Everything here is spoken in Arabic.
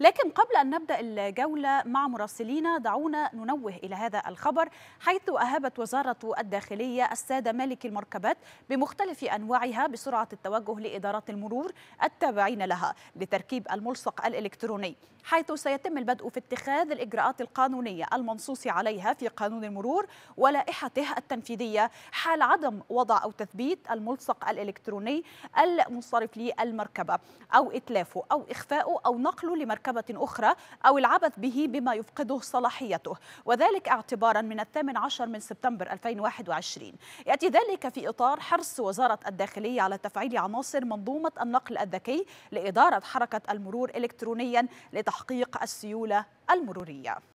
لكن قبل أن نبدأ الجولة مع مراسلينا دعونا ننوه إلى هذا الخبر حيث أهابت وزارة الداخلية السادة مالك المركبات بمختلف أنواعها بسرعة التوجه لإدارات المرور التابعين لها لتركيب الملصق الإلكتروني حيث سيتم البدء في اتخاذ الإجراءات القانونية المنصوص عليها في قانون المرور ولائحته التنفيذية حال عدم وضع أو تثبيت الملصق الإلكتروني المنصرف للمركبة أو إتلافه أو إخفاءه أو نقله لمركبة مركبة أخرى أو العبث به بما يفقده صلاحيته وذلك اعتبارا من الثامن عشر من سبتمبر 2021 يأتي ذلك في إطار حرص وزارة الداخلية على تفعيل عناصر منظومة النقل الذكي لإدارة حركة المرور إلكترونيا لتحقيق السيولة المرورية